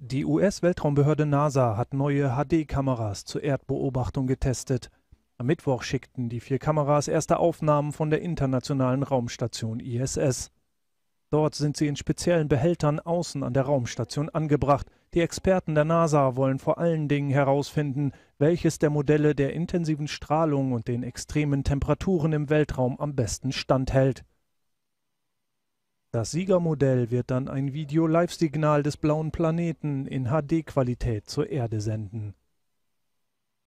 Die US-Weltraumbehörde NASA hat neue HD-Kameras zur Erdbeobachtung getestet. Am Mittwoch schickten die vier Kameras erste Aufnahmen von der internationalen Raumstation ISS. Dort sind sie in speziellen Behältern außen an der Raumstation angebracht. Die Experten der NASA wollen vor allen Dingen herausfinden, welches der Modelle der intensiven Strahlung und den extremen Temperaturen im Weltraum am besten standhält. Das Siegermodell wird dann ein Video-Live-Signal des blauen Planeten in HD-Qualität zur Erde senden